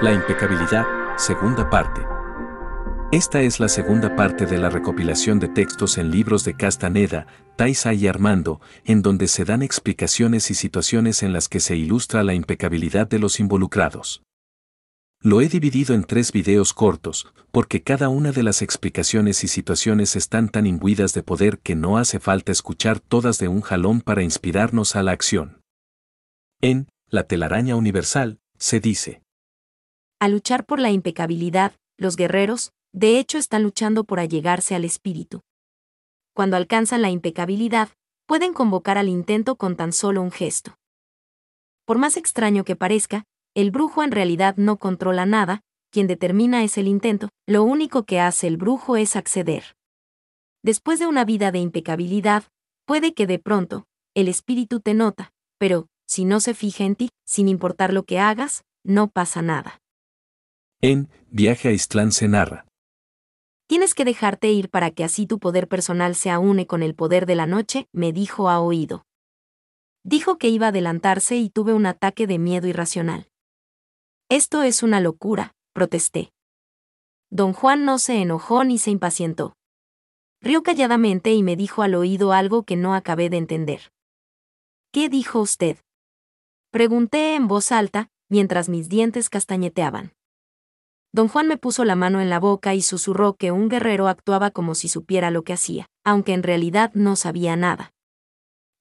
La impecabilidad, segunda parte. Esta es la segunda parte de la recopilación de textos en libros de Castaneda, Taisa y Armando, en donde se dan explicaciones y situaciones en las que se ilustra la impecabilidad de los involucrados. Lo he dividido en tres videos cortos, porque cada una de las explicaciones y situaciones están tan imbuidas de poder que no hace falta escuchar todas de un jalón para inspirarnos a la acción. En La telaraña universal, se dice, a luchar por la impecabilidad, los guerreros, de hecho, están luchando por allegarse al espíritu. Cuando alcanzan la impecabilidad, pueden convocar al intento con tan solo un gesto. Por más extraño que parezca, el brujo en realidad no controla nada, quien determina es el intento, lo único que hace el brujo es acceder. Después de una vida de impecabilidad, puede que de pronto, el espíritu te nota, pero, si no se fija en ti, sin importar lo que hagas, no pasa nada. En Viaje a Istlán se narra. Tienes que dejarte ir para que así tu poder personal se aúne con el poder de la noche, me dijo a oído. Dijo que iba a adelantarse y tuve un ataque de miedo irracional. Esto es una locura, protesté. Don Juan no se enojó ni se impacientó. Rió calladamente y me dijo al oído algo que no acabé de entender. ¿Qué dijo usted? Pregunté en voz alta, mientras mis dientes castañeteaban. Don Juan me puso la mano en la boca y susurró que un guerrero actuaba como si supiera lo que hacía, aunque en realidad no sabía nada.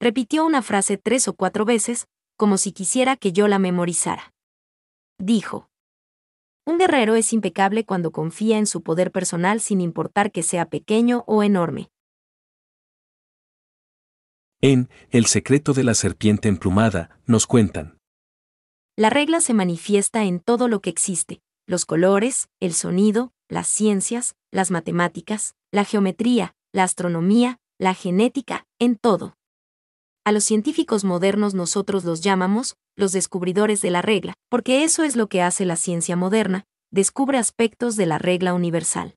Repitió una frase tres o cuatro veces, como si quisiera que yo la memorizara. Dijo. Un guerrero es impecable cuando confía en su poder personal sin importar que sea pequeño o enorme. En El secreto de la serpiente emplumada, nos cuentan. La regla se manifiesta en todo lo que existe, los colores, el sonido, las ciencias, las matemáticas, la geometría, la astronomía, la genética, en todo. A los científicos modernos nosotros los llamamos los descubridores de la regla, porque eso es lo que hace la ciencia moderna, descubre aspectos de la regla universal.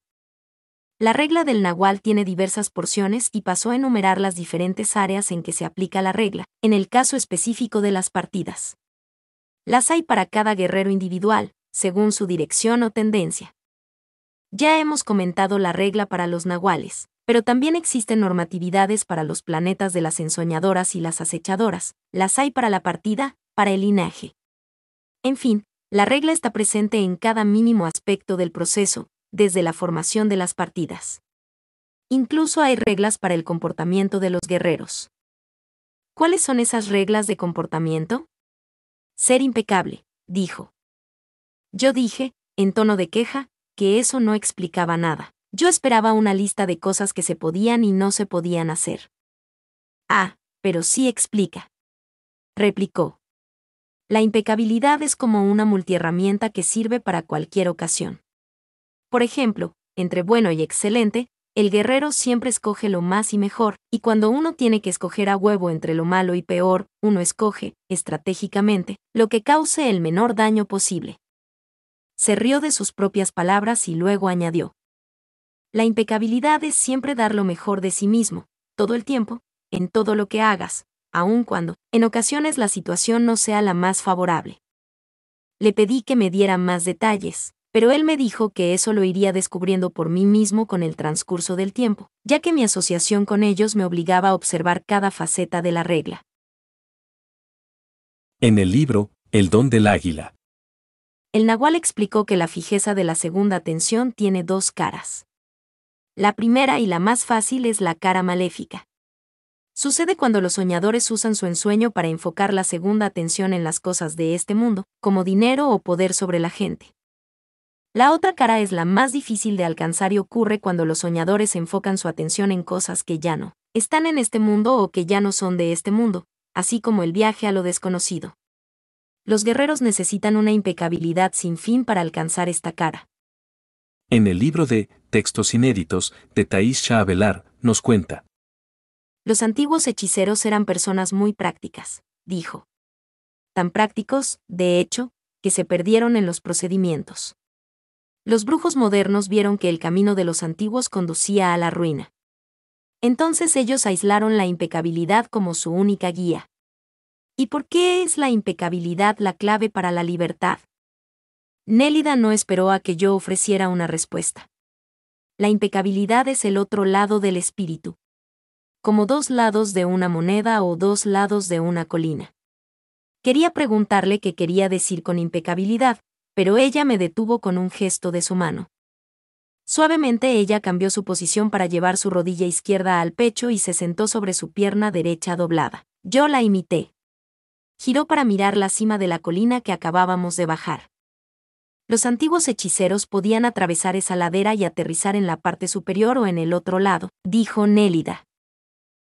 La regla del nahual tiene diversas porciones y pasó a enumerar las diferentes áreas en que se aplica la regla, en el caso específico de las partidas. Las hay para cada guerrero individual, según su dirección o tendencia. Ya hemos comentado la regla para los nahuales, pero también existen normatividades para los planetas de las ensoñadoras y las acechadoras, las hay para la partida, para el linaje. En fin, la regla está presente en cada mínimo aspecto del proceso, desde la formación de las partidas. Incluso hay reglas para el comportamiento de los guerreros. ¿Cuáles son esas reglas de comportamiento? Ser impecable, dijo, yo dije, en tono de queja, que eso no explicaba nada. Yo esperaba una lista de cosas que se podían y no se podían hacer. Ah, pero sí explica. Replicó. La impecabilidad es como una multiherramienta que sirve para cualquier ocasión. Por ejemplo, entre bueno y excelente, el guerrero siempre escoge lo más y mejor, y cuando uno tiene que escoger a huevo entre lo malo y peor, uno escoge, estratégicamente, lo que cause el menor daño posible se rió de sus propias palabras y luego añadió. La impecabilidad es siempre dar lo mejor de sí mismo, todo el tiempo, en todo lo que hagas, aun cuando, en ocasiones, la situación no sea la más favorable. Le pedí que me diera más detalles, pero él me dijo que eso lo iría descubriendo por mí mismo con el transcurso del tiempo, ya que mi asociación con ellos me obligaba a observar cada faceta de la regla. En el libro, El don del águila, el Nahual explicó que la fijeza de la segunda atención tiene dos caras. La primera y la más fácil es la cara maléfica. Sucede cuando los soñadores usan su ensueño para enfocar la segunda atención en las cosas de este mundo, como dinero o poder sobre la gente. La otra cara es la más difícil de alcanzar y ocurre cuando los soñadores enfocan su atención en cosas que ya no están en este mundo o que ya no son de este mundo, así como el viaje a lo desconocido los guerreros necesitan una impecabilidad sin fin para alcanzar esta cara. En el libro de Textos Inéditos de Thais Shah nos cuenta. Los antiguos hechiceros eran personas muy prácticas, dijo. Tan prácticos, de hecho, que se perdieron en los procedimientos. Los brujos modernos vieron que el camino de los antiguos conducía a la ruina. Entonces ellos aislaron la impecabilidad como su única guía. ¿Y por qué es la impecabilidad la clave para la libertad? Nélida no esperó a que yo ofreciera una respuesta. La impecabilidad es el otro lado del espíritu. Como dos lados de una moneda o dos lados de una colina. Quería preguntarle qué quería decir con impecabilidad, pero ella me detuvo con un gesto de su mano. Suavemente ella cambió su posición para llevar su rodilla izquierda al pecho y se sentó sobre su pierna derecha doblada. Yo la imité giró para mirar la cima de la colina que acabábamos de bajar. Los antiguos hechiceros podían atravesar esa ladera y aterrizar en la parte superior o en el otro lado, dijo Nélida.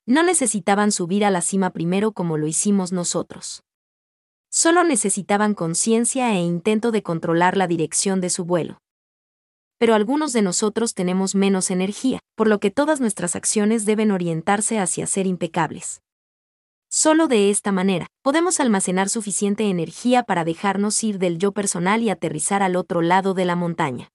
No necesitaban subir a la cima primero como lo hicimos nosotros. Solo necesitaban conciencia e intento de controlar la dirección de su vuelo. Pero algunos de nosotros tenemos menos energía, por lo que todas nuestras acciones deben orientarse hacia ser impecables. Solo de esta manera, podemos almacenar suficiente energía para dejarnos ir del yo personal y aterrizar al otro lado de la montaña.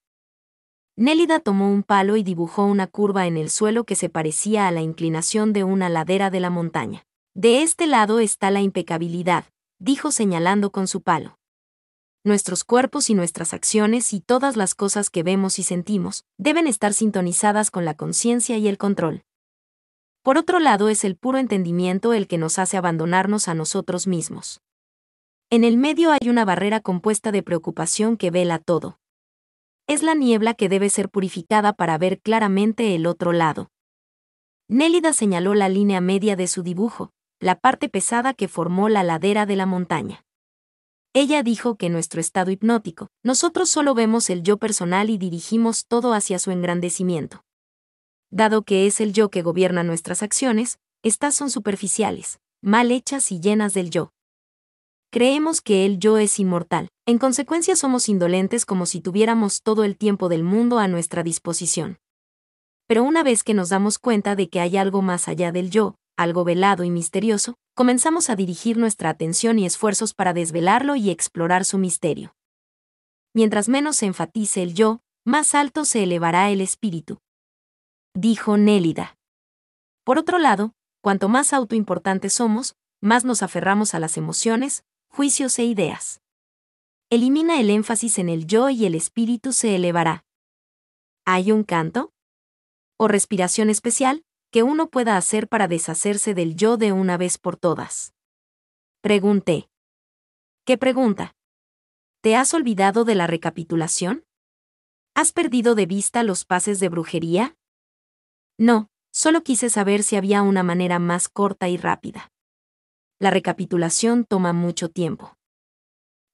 Nélida tomó un palo y dibujó una curva en el suelo que se parecía a la inclinación de una ladera de la montaña. De este lado está la impecabilidad, dijo señalando con su palo. Nuestros cuerpos y nuestras acciones y todas las cosas que vemos y sentimos deben estar sintonizadas con la conciencia y el control. Por otro lado, es el puro entendimiento el que nos hace abandonarnos a nosotros mismos. En el medio hay una barrera compuesta de preocupación que vela todo. Es la niebla que debe ser purificada para ver claramente el otro lado. Nélida señaló la línea media de su dibujo, la parte pesada que formó la ladera de la montaña. Ella dijo que nuestro estado hipnótico, nosotros solo vemos el yo personal y dirigimos todo hacia su engrandecimiento. Dado que es el yo que gobierna nuestras acciones, estas son superficiales, mal hechas y llenas del yo. Creemos que el yo es inmortal, en consecuencia somos indolentes como si tuviéramos todo el tiempo del mundo a nuestra disposición. Pero una vez que nos damos cuenta de que hay algo más allá del yo, algo velado y misterioso, comenzamos a dirigir nuestra atención y esfuerzos para desvelarlo y explorar su misterio. Mientras menos se enfatice el yo, más alto se elevará el espíritu, dijo Nélida. Por otro lado, cuanto más autoimportantes somos, más nos aferramos a las emociones, juicios e ideas. Elimina el énfasis en el yo y el espíritu se elevará. ¿Hay un canto? ¿O respiración especial que uno pueda hacer para deshacerse del yo de una vez por todas? Pregunté. ¿Qué pregunta? ¿Te has olvidado de la recapitulación? ¿Has perdido de vista los pases de brujería? No, solo quise saber si había una manera más corta y rápida. La recapitulación toma mucho tiempo.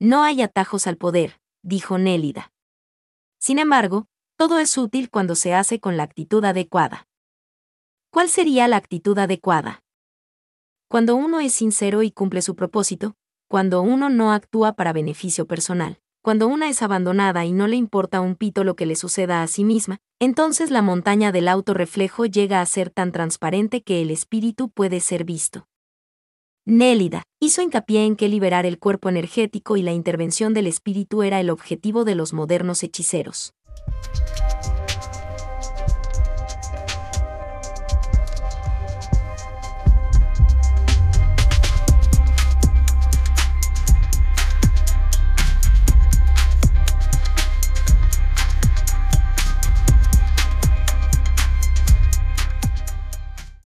No hay atajos al poder, dijo Nélida. Sin embargo, todo es útil cuando se hace con la actitud adecuada. ¿Cuál sería la actitud adecuada? Cuando uno es sincero y cumple su propósito, cuando uno no actúa para beneficio personal cuando una es abandonada y no le importa un pito lo que le suceda a sí misma, entonces la montaña del autorreflejo llega a ser tan transparente que el espíritu puede ser visto. Nélida hizo hincapié en que liberar el cuerpo energético y la intervención del espíritu era el objetivo de los modernos hechiceros.